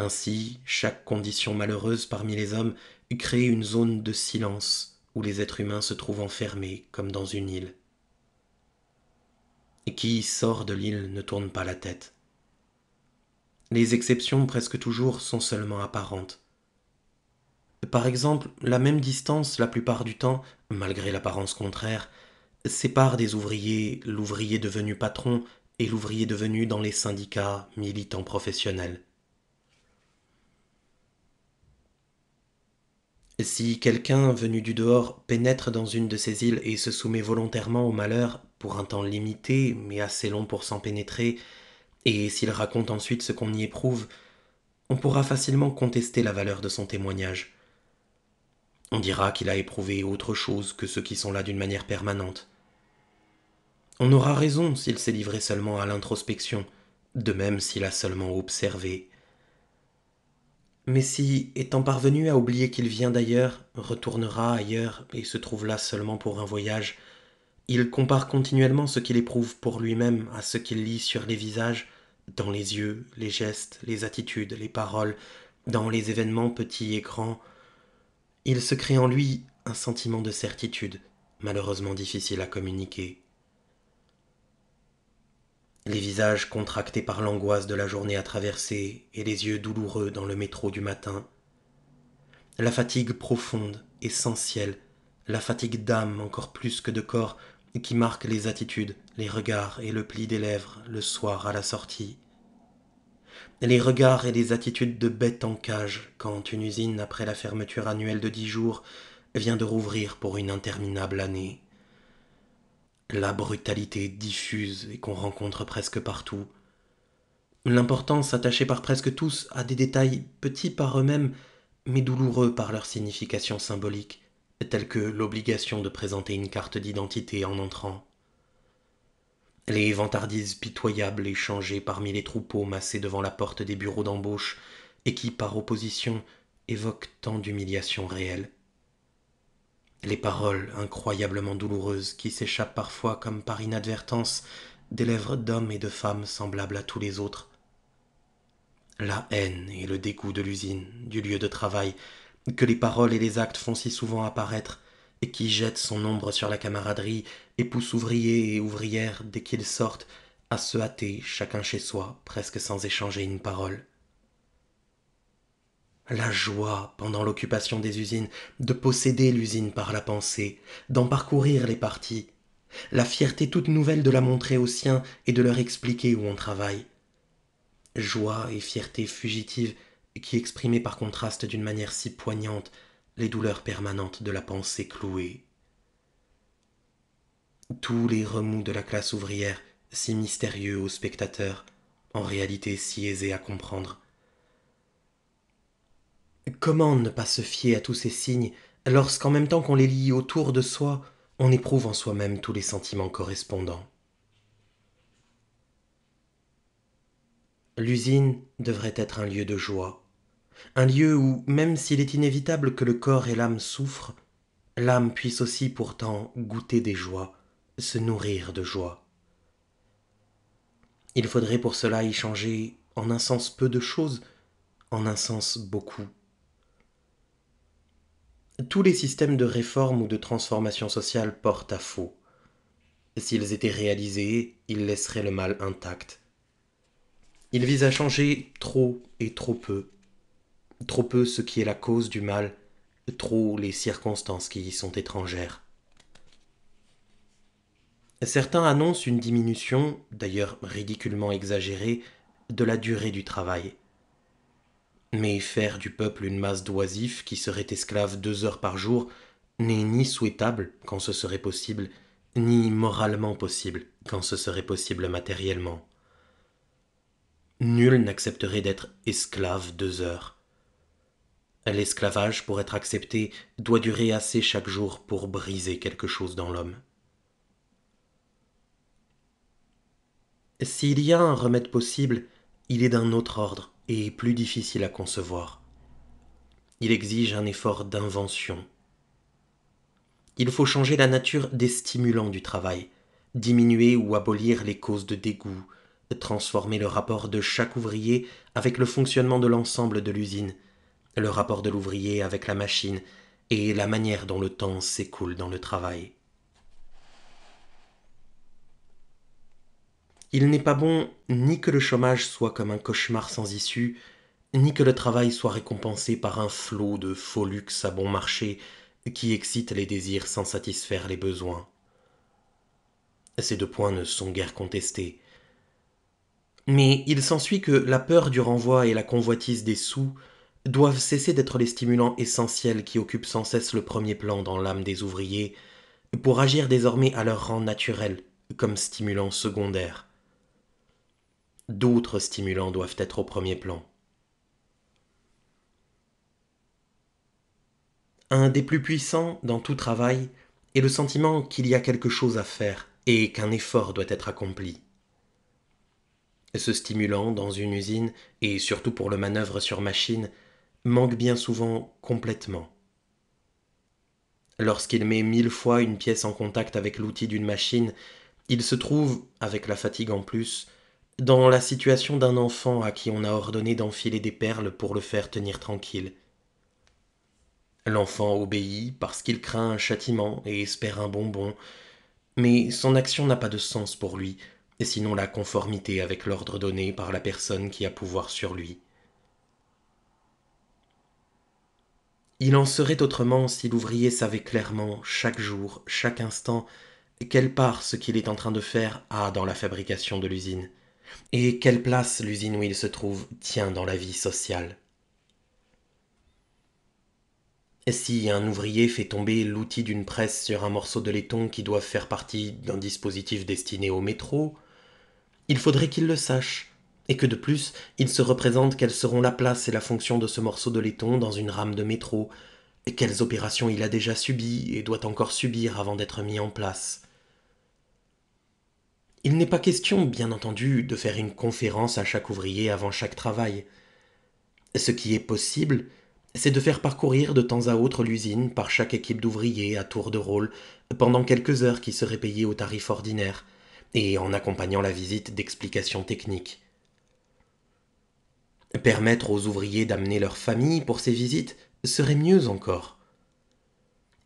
Ainsi, chaque condition malheureuse parmi les hommes eût créé une zone de silence où les êtres humains se trouvent enfermés comme dans une île. Et qui sort de l'île ne tourne pas la tête. Les exceptions presque toujours sont seulement apparentes. Par exemple, la même distance, la plupart du temps, malgré l'apparence contraire, sépare des ouvriers l'ouvrier devenu patron et l'ouvrier devenu dans les syndicats militant professionnel. Si quelqu'un venu du dehors pénètre dans une de ces îles et se soumet volontairement au malheur pour un temps limité mais assez long pour s'en pénétrer, et s'il raconte ensuite ce qu'on y éprouve, on pourra facilement contester la valeur de son témoignage. On dira qu'il a éprouvé autre chose que ceux qui sont là d'une manière permanente. On aura raison s'il s'est livré seulement à l'introspection, de même s'il a seulement observé mais si, étant parvenu à oublier qu'il vient d'ailleurs, retournera ailleurs et se trouve là seulement pour un voyage, il compare continuellement ce qu'il éprouve pour lui-même à ce qu'il lit sur les visages, dans les yeux, les gestes, les attitudes, les paroles, dans les événements petits et grands. Il se crée en lui un sentiment de certitude, malheureusement difficile à communiquer les visages contractés par l'angoisse de la journée à traverser et les yeux douloureux dans le métro du matin. La fatigue profonde, essentielle, la fatigue d'âme encore plus que de corps, qui marque les attitudes, les regards et le pli des lèvres le soir à la sortie. Les regards et les attitudes de bêtes en cage quand une usine, après la fermeture annuelle de dix jours, vient de rouvrir pour une interminable année la brutalité diffuse et qu'on rencontre presque partout, l'importance attachée par presque tous à des détails petits par eux-mêmes, mais douloureux par leur signification symbolique, tels que l'obligation de présenter une carte d'identité en entrant. Les vantardises pitoyables échangées parmi les troupeaux massés devant la porte des bureaux d'embauche, et qui, par opposition, évoquent tant d'humiliations réelles les paroles incroyablement douloureuses qui s'échappent parfois comme par inadvertance des lèvres d'hommes et de femmes semblables à tous les autres. La haine et le dégoût de l'usine, du lieu de travail, que les paroles et les actes font si souvent apparaître, et qui jette son ombre sur la camaraderie et pousse ouvriers et ouvrières dès qu'ils sortent à se hâter chacun chez soi, presque sans échanger une parole. La joie, pendant l'occupation des usines, de posséder l'usine par la pensée, d'en parcourir les parties. La fierté toute nouvelle de la montrer aux siens et de leur expliquer où on travaille. Joie et fierté fugitives qui exprimaient par contraste d'une manière si poignante les douleurs permanentes de la pensée clouée. Tous les remous de la classe ouvrière, si mystérieux aux spectateurs, en réalité si aisés à comprendre, Comment ne pas se fier à tous ces signes lorsqu'en même temps qu'on les lit autour de soi, on éprouve en soi-même tous les sentiments correspondants L'usine devrait être un lieu de joie, un lieu où, même s'il est inévitable que le corps et l'âme souffrent, l'âme puisse aussi pourtant goûter des joies, se nourrir de joie. Il faudrait pour cela y changer en un sens peu de choses, en un sens beaucoup tous les systèmes de réforme ou de transformation sociale portent à faux. S'ils étaient réalisés, ils laisseraient le mal intact. Ils visent à changer trop et trop peu. Trop peu ce qui est la cause du mal, trop les circonstances qui y sont étrangères. Certains annoncent une diminution, d'ailleurs ridiculement exagérée, de la durée du travail. Mais faire du peuple une masse d'oisifs qui seraient esclaves deux heures par jour n'est ni souhaitable quand ce serait possible, ni moralement possible quand ce serait possible matériellement. Nul n'accepterait d'être esclave deux heures. L'esclavage, pour être accepté, doit durer assez chaque jour pour briser quelque chose dans l'homme. S'il y a un remède possible, il est d'un autre ordre et plus difficile à concevoir. Il exige un effort d'invention. Il faut changer la nature des stimulants du travail, diminuer ou abolir les causes de dégoût, transformer le rapport de chaque ouvrier avec le fonctionnement de l'ensemble de l'usine, le rapport de l'ouvrier avec la machine et la manière dont le temps s'écoule dans le travail. Il n'est pas bon ni que le chômage soit comme un cauchemar sans issue, ni que le travail soit récompensé par un flot de faux luxe à bon marché qui excite les désirs sans satisfaire les besoins. Ces deux points ne sont guère contestés. Mais il s'ensuit que la peur du renvoi et la convoitise des sous doivent cesser d'être les stimulants essentiels qui occupent sans cesse le premier plan dans l'âme des ouvriers, pour agir désormais à leur rang naturel comme stimulant secondaire. D'autres stimulants doivent être au premier plan. Un des plus puissants dans tout travail est le sentiment qu'il y a quelque chose à faire et qu'un effort doit être accompli. Ce stimulant dans une usine, et surtout pour le manœuvre sur machine, manque bien souvent complètement. Lorsqu'il met mille fois une pièce en contact avec l'outil d'une machine, il se trouve, avec la fatigue en plus, dans la situation d'un enfant à qui on a ordonné d'enfiler des perles pour le faire tenir tranquille. L'enfant obéit parce qu'il craint un châtiment et espère un bonbon, mais son action n'a pas de sens pour lui, sinon la conformité avec l'ordre donné par la personne qui a pouvoir sur lui. Il en serait autrement si l'ouvrier savait clairement, chaque jour, chaque instant, quelle part ce qu'il est en train de faire a dans la fabrication de l'usine et quelle place l'usine où il se trouve tient dans la vie sociale. si un ouvrier fait tomber l'outil d'une presse sur un morceau de laiton qui doit faire partie d'un dispositif destiné au métro, il faudrait qu'il le sache, et que de plus, il se représente quelles seront la place et la fonction de ce morceau de laiton dans une rame de métro, et quelles opérations il a déjà subies et doit encore subir avant d'être mis en place. Il n'est pas question, bien entendu, de faire une conférence à chaque ouvrier avant chaque travail. Ce qui est possible, c'est de faire parcourir de temps à autre l'usine par chaque équipe d'ouvriers à tour de rôle pendant quelques heures qui seraient payées au tarif ordinaire, et en accompagnant la visite d'explications techniques. Permettre aux ouvriers d'amener leurs famille pour ces visites serait mieux encore.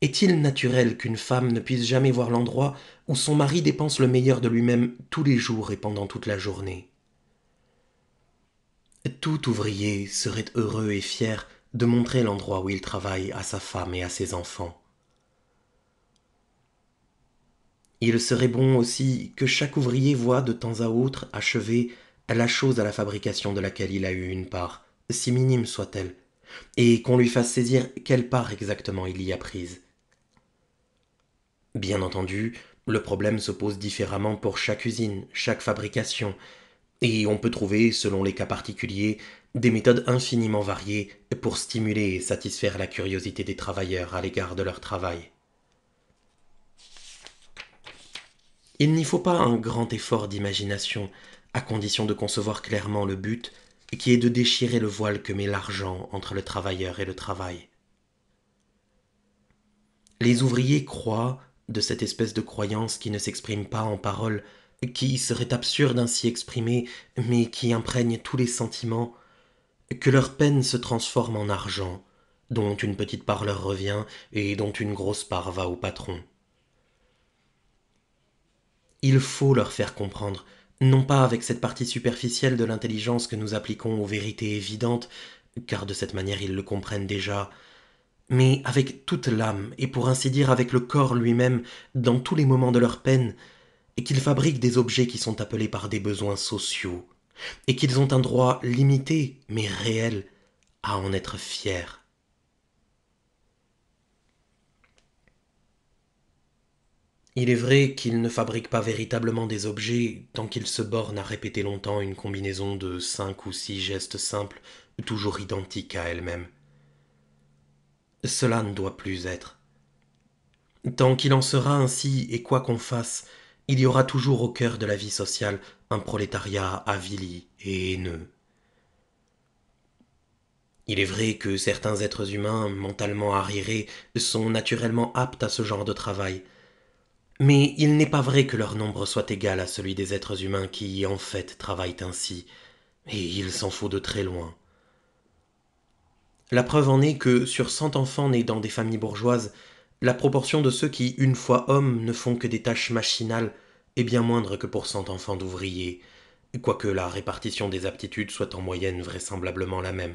Est-il naturel qu'une femme ne puisse jamais voir l'endroit où son mari dépense le meilleur de lui-même tous les jours et pendant toute la journée Tout ouvrier serait heureux et fier de montrer l'endroit où il travaille à sa femme et à ses enfants. Il serait bon aussi que chaque ouvrier voie de temps à autre achever la chose à la fabrication de laquelle il a eu une part, si minime soit-elle, et qu'on lui fasse saisir quelle part exactement il y a prise Bien entendu, le problème se pose différemment pour chaque usine, chaque fabrication, et on peut trouver, selon les cas particuliers, des méthodes infiniment variées pour stimuler et satisfaire la curiosité des travailleurs à l'égard de leur travail. Il n'y faut pas un grand effort d'imagination, à condition de concevoir clairement le but, qui est de déchirer le voile que met l'argent entre le travailleur et le travail. Les ouvriers croient de cette espèce de croyance qui ne s'exprime pas en paroles, qui serait absurde ainsi exprimée, mais qui imprègne tous les sentiments, que leur peine se transforme en argent, dont une petite part leur revient et dont une grosse part va au patron. Il faut leur faire comprendre, non pas avec cette partie superficielle de l'intelligence que nous appliquons aux vérités évidentes, car de cette manière ils le comprennent déjà, mais avec toute l'âme, et pour ainsi dire avec le corps lui-même, dans tous les moments de leur peine, et qu'ils fabriquent des objets qui sont appelés par des besoins sociaux, et qu'ils ont un droit limité, mais réel, à en être fiers. Il est vrai qu'ils ne fabriquent pas véritablement des objets tant qu'ils se bornent à répéter longtemps une combinaison de cinq ou six gestes simples, toujours identiques à elles-mêmes cela ne doit plus être. Tant qu'il en sera ainsi, et quoi qu'on fasse, il y aura toujours au cœur de la vie sociale un prolétariat avili et haineux. Il est vrai que certains êtres humains mentalement arriérés sont naturellement aptes à ce genre de travail, mais il n'est pas vrai que leur nombre soit égal à celui des êtres humains qui, en fait, travaillent ainsi, et il s'en faut de très loin. La preuve en est que sur 100 enfants nés dans des familles bourgeoises, la proportion de ceux qui, une fois hommes, ne font que des tâches machinales est bien moindre que pour 100 enfants d'ouvriers, quoique la répartition des aptitudes soit en moyenne vraisemblablement la même.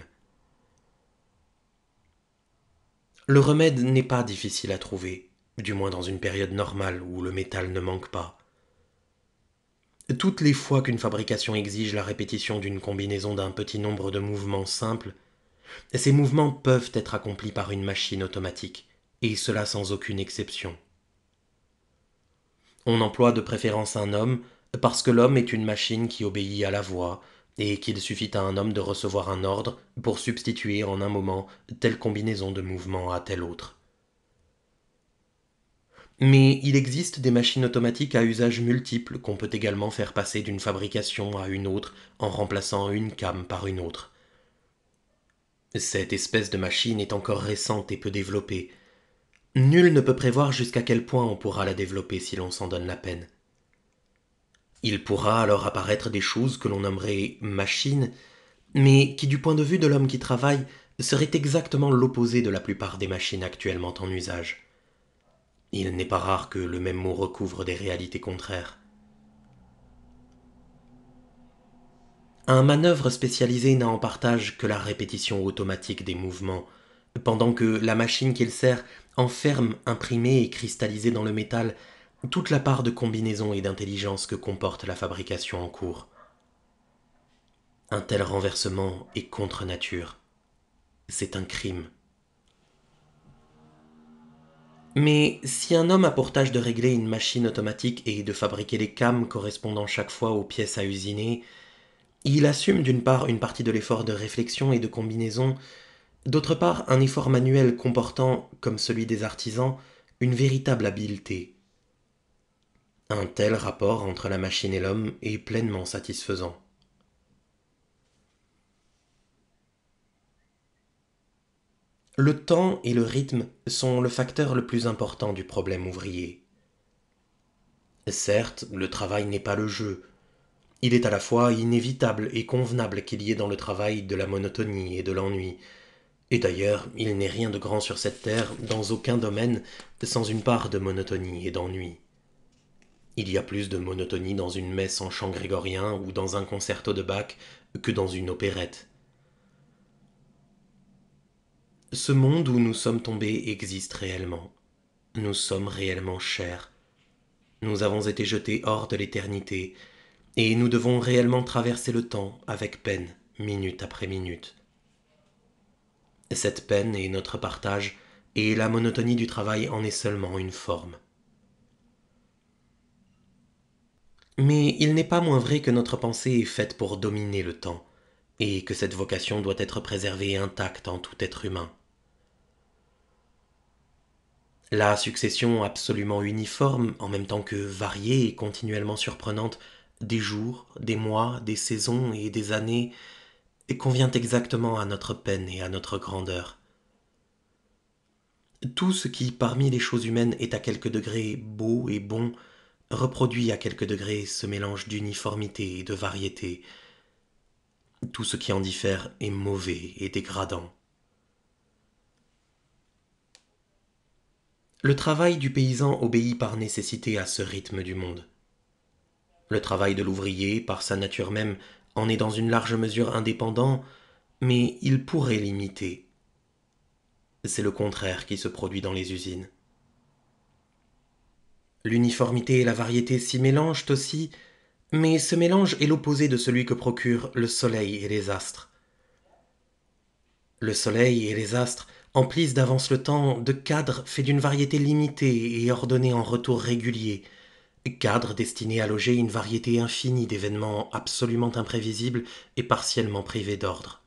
Le remède n'est pas difficile à trouver, du moins dans une période normale où le métal ne manque pas. Toutes les fois qu'une fabrication exige la répétition d'une combinaison d'un petit nombre de mouvements simples, ces mouvements peuvent être accomplis par une machine automatique, et cela sans aucune exception. On emploie de préférence un homme, parce que l'homme est une machine qui obéit à la voix, et qu'il suffit à un homme de recevoir un ordre pour substituer en un moment telle combinaison de mouvements à telle autre. Mais il existe des machines automatiques à usage multiple qu'on peut également faire passer d'une fabrication à une autre en remplaçant une cam par une autre. Cette espèce de machine est encore récente et peu développée. Nul ne peut prévoir jusqu'à quel point on pourra la développer si l'on s'en donne la peine. Il pourra alors apparaître des choses que l'on nommerait machines, mais qui du point de vue de l'homme qui travaille seraient exactement l'opposé de la plupart des machines actuellement en usage. Il n'est pas rare que le même mot recouvre des réalités contraires. Un manœuvre spécialisé n'a en partage que la répétition automatique des mouvements, pendant que la machine qu'il sert enferme, imprimée et cristallisée dans le métal, toute la part de combinaison et d'intelligence que comporte la fabrication en cours. Un tel renversement est contre nature. C'est un crime. Mais si un homme a pour tâche de régler une machine automatique et de fabriquer les cames correspondant chaque fois aux pièces à usiner, il assume d'une part une partie de l'effort de réflexion et de combinaison, d'autre part un effort manuel comportant, comme celui des artisans, une véritable habileté. Un tel rapport entre la machine et l'homme est pleinement satisfaisant. Le temps et le rythme sont le facteur le plus important du problème ouvrier. Certes, le travail n'est pas le jeu, il est à la fois inévitable et convenable qu'il y ait dans le travail de la monotonie et de l'ennui. Et d'ailleurs, il n'est rien de grand sur cette terre, dans aucun domaine, sans une part de monotonie et d'ennui. Il y a plus de monotonie dans une messe en chant grégorien ou dans un concerto de Bach que dans une opérette. Ce monde où nous sommes tombés existe réellement. Nous sommes réellement chers. Nous avons été jetés hors de l'éternité, et nous devons réellement traverser le temps avec peine, minute après minute. Cette peine est notre partage, et la monotonie du travail en est seulement une forme. Mais il n'est pas moins vrai que notre pensée est faite pour dominer le temps, et que cette vocation doit être préservée intacte en tout être humain. La succession absolument uniforme, en même temps que variée et continuellement surprenante, des jours, des mois, des saisons et des années, et convient exactement à notre peine et à notre grandeur. Tout ce qui, parmi les choses humaines, est à quelque degré beau et bon, reproduit à quelque degré ce mélange d'uniformité et de variété. Tout ce qui en diffère est mauvais et dégradant. Le travail du paysan obéit par nécessité à ce rythme du monde. Le travail de l'ouvrier, par sa nature même, en est dans une large mesure indépendant, mais il pourrait l'imiter. C'est le contraire qui se produit dans les usines. L'uniformité et la variété s'y mélangent aussi, mais ce mélange est l'opposé de celui que procurent le soleil et les astres. Le soleil et les astres emplissent d'avance le temps de cadres faits d'une variété limitée et ordonnés en retour réguliers, cadre destiné à loger une variété infinie d'événements absolument imprévisibles et partiellement privés d'ordre.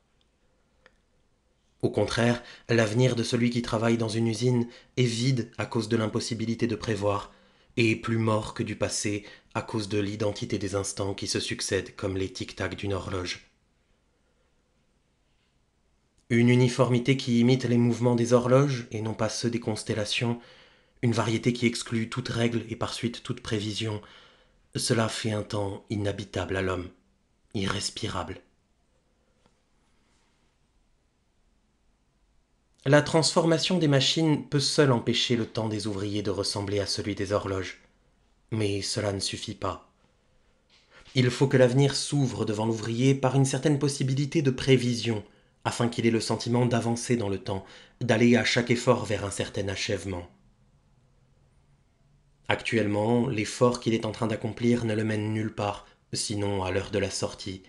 Au contraire, l'avenir de celui qui travaille dans une usine est vide à cause de l'impossibilité de prévoir, et est plus mort que du passé à cause de l'identité des instants qui se succèdent comme les tic-tac d'une horloge. Une uniformité qui imite les mouvements des horloges et non pas ceux des constellations une variété qui exclut toute règle et par suite toute prévision, cela fait un temps inhabitable à l'homme, irrespirable. La transformation des machines peut seule empêcher le temps des ouvriers de ressembler à celui des horloges. Mais cela ne suffit pas. Il faut que l'avenir s'ouvre devant l'ouvrier par une certaine possibilité de prévision, afin qu'il ait le sentiment d'avancer dans le temps, d'aller à chaque effort vers un certain achèvement. Actuellement, l'effort qu'il est en train d'accomplir ne le mène nulle part, sinon à l'heure de la sortie.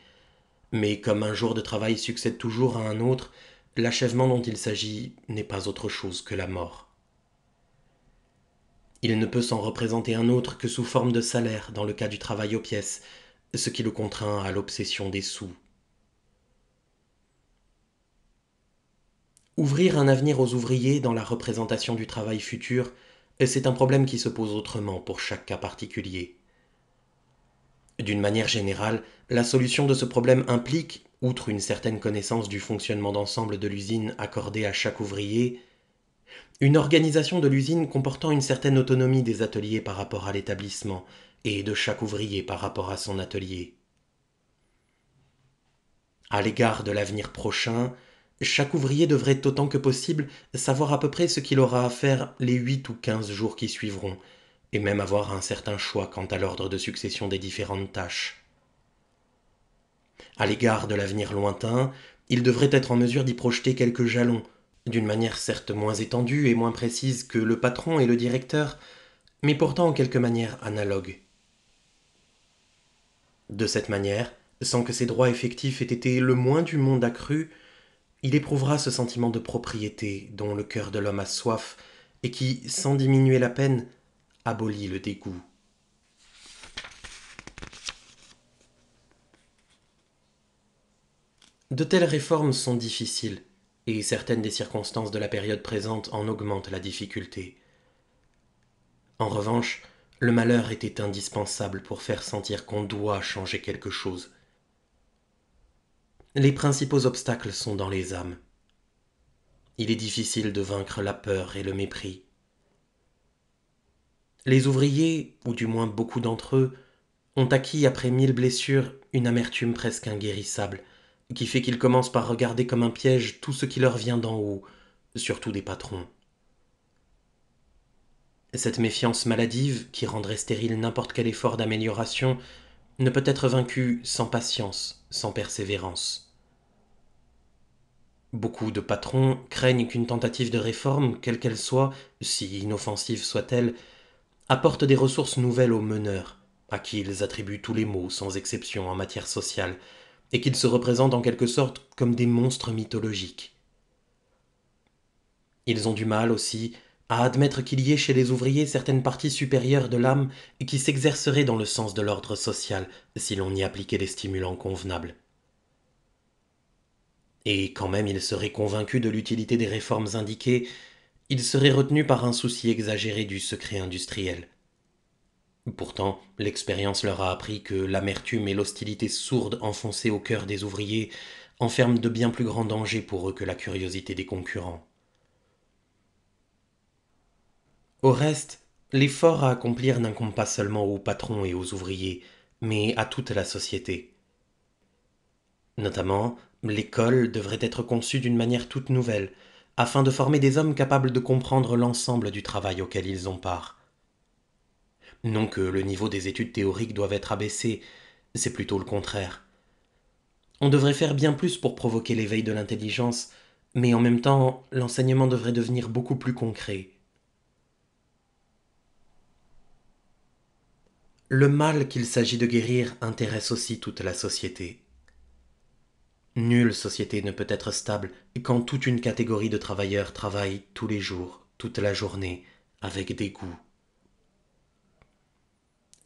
Mais comme un jour de travail succède toujours à un autre, l'achèvement dont il s'agit n'est pas autre chose que la mort. Il ne peut s'en représenter un autre que sous forme de salaire dans le cas du travail aux pièces, ce qui le contraint à l'obsession des sous. Ouvrir un avenir aux ouvriers dans la représentation du travail futur c'est un problème qui se pose autrement pour chaque cas particulier. D'une manière générale, la solution de ce problème implique, outre une certaine connaissance du fonctionnement d'ensemble de l'usine accordée à chaque ouvrier, une organisation de l'usine comportant une certaine autonomie des ateliers par rapport à l'établissement et de chaque ouvrier par rapport à son atelier. À l'égard de l'avenir prochain, chaque ouvrier devrait autant que possible savoir à peu près ce qu'il aura à faire les 8 ou 15 jours qui suivront, et même avoir un certain choix quant à l'ordre de succession des différentes tâches. À l'égard de l'avenir lointain, il devrait être en mesure d'y projeter quelques jalons, d'une manière certes moins étendue et moins précise que le patron et le directeur, mais pourtant en quelque manière analogue. De cette manière, sans que ses droits effectifs aient été le moins du monde accrus, il éprouvera ce sentiment de propriété dont le cœur de l'homme a soif et qui, sans diminuer la peine, abolit le dégoût. De telles réformes sont difficiles, et certaines des circonstances de la période présente en augmentent la difficulté. En revanche, le malheur était indispensable pour faire sentir qu'on doit changer quelque chose, les principaux obstacles sont dans les âmes. Il est difficile de vaincre la peur et le mépris. Les ouvriers, ou du moins beaucoup d'entre eux, ont acquis après mille blessures une amertume presque inguérissable, qui fait qu'ils commencent par regarder comme un piège tout ce qui leur vient d'en haut, surtout des patrons. Cette méfiance maladive, qui rendrait stérile n'importe quel effort d'amélioration, ne peut être vaincu sans patience, sans persévérance. Beaucoup de patrons craignent qu'une tentative de réforme, quelle qu'elle soit, si inoffensive soit-elle, apporte des ressources nouvelles aux meneurs, à qui ils attribuent tous les maux sans exception en matière sociale, et qu'ils se représentent en quelque sorte comme des monstres mythologiques. Ils ont du mal aussi à admettre qu'il y ait chez les ouvriers certaines parties supérieures de l'âme qui s'exerceraient dans le sens de l'ordre social si l'on y appliquait des stimulants convenables. Et quand même ils seraient convaincus de l'utilité des réformes indiquées, ils seraient retenus par un souci exagéré du secret industriel. Pourtant, l'expérience leur a appris que l'amertume et l'hostilité sourde enfoncées au cœur des ouvriers enferment de bien plus grands dangers pour eux que la curiosité des concurrents. Au reste, l'effort à accomplir n'incombe pas seulement aux patrons et aux ouvriers, mais à toute la société. Notamment, l'école devrait être conçue d'une manière toute nouvelle, afin de former des hommes capables de comprendre l'ensemble du travail auquel ils ont part. Non que le niveau des études théoriques doive être abaissé, c'est plutôt le contraire. On devrait faire bien plus pour provoquer l'éveil de l'intelligence, mais en même temps, l'enseignement devrait devenir beaucoup plus concret, Le mal qu'il s'agit de guérir intéresse aussi toute la société. Nulle société ne peut être stable quand toute une catégorie de travailleurs travaille tous les jours, toute la journée, avec dégoût.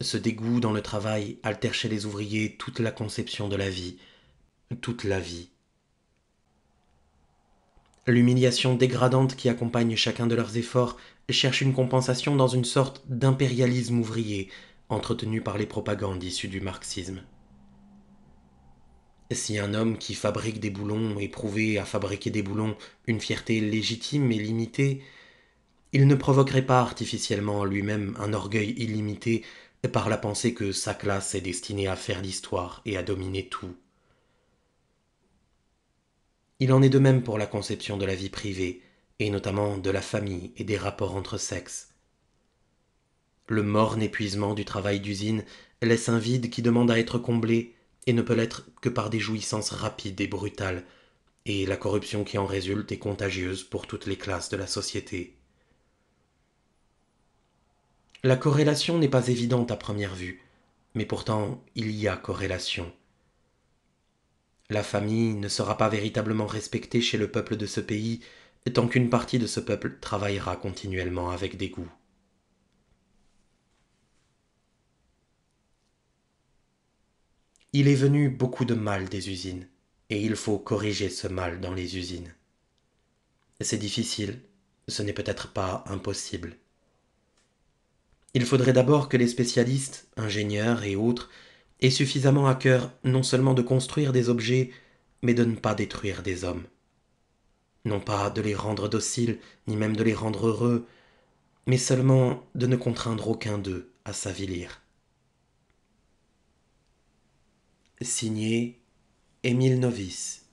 Ce dégoût dans le travail altère chez les ouvriers toute la conception de la vie, toute la vie. L'humiliation dégradante qui accompagne chacun de leurs efforts cherche une compensation dans une sorte d'impérialisme ouvrier, entretenu par les propagandes issues du marxisme. Si un homme qui fabrique des boulons éprouvait à fabriquer des boulons une fierté légitime et limitée, il ne provoquerait pas artificiellement en lui-même un orgueil illimité par la pensée que sa classe est destinée à faire l'histoire et à dominer tout. Il en est de même pour la conception de la vie privée, et notamment de la famille et des rapports entre sexes. Le morne épuisement du travail d'usine laisse un vide qui demande à être comblé et ne peut l'être que par des jouissances rapides et brutales, et la corruption qui en résulte est contagieuse pour toutes les classes de la société. La corrélation n'est pas évidente à première vue, mais pourtant il y a corrélation. La famille ne sera pas véritablement respectée chez le peuple de ce pays tant qu'une partie de ce peuple travaillera continuellement avec dégoût. Il est venu beaucoup de mal des usines, et il faut corriger ce mal dans les usines. C'est difficile, ce n'est peut-être pas impossible. Il faudrait d'abord que les spécialistes, ingénieurs et autres, aient suffisamment à cœur non seulement de construire des objets, mais de ne pas détruire des hommes. Non pas de les rendre dociles, ni même de les rendre heureux, mais seulement de ne contraindre aucun d'eux à s'avilir. Signé Émile Novice.